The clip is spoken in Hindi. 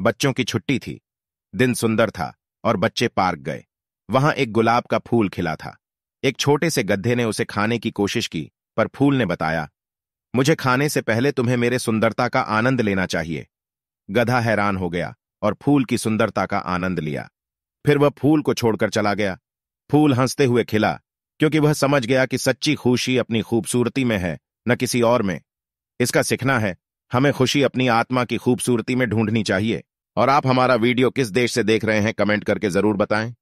बच्चों की छुट्टी थी दिन सुंदर था और बच्चे पार्क गए वहां एक गुलाब का फूल खिला था एक छोटे से गधे ने उसे खाने की कोशिश की पर फूल ने बताया मुझे खाने से पहले तुम्हें मेरे सुंदरता का आनंद लेना चाहिए गधा हैरान हो गया और फूल की सुंदरता का आनंद लिया फिर वह फूल को छोड़कर चला गया फूल हंसते हुए खिला क्योंकि वह समझ गया कि सच्ची खुशी अपनी खूबसूरती में है न किसी और में इसका सीखना है हमें खुशी अपनी आत्मा की खूबसूरती में ढूंढनी चाहिए और आप हमारा वीडियो किस देश से देख रहे हैं कमेंट करके जरूर बताएं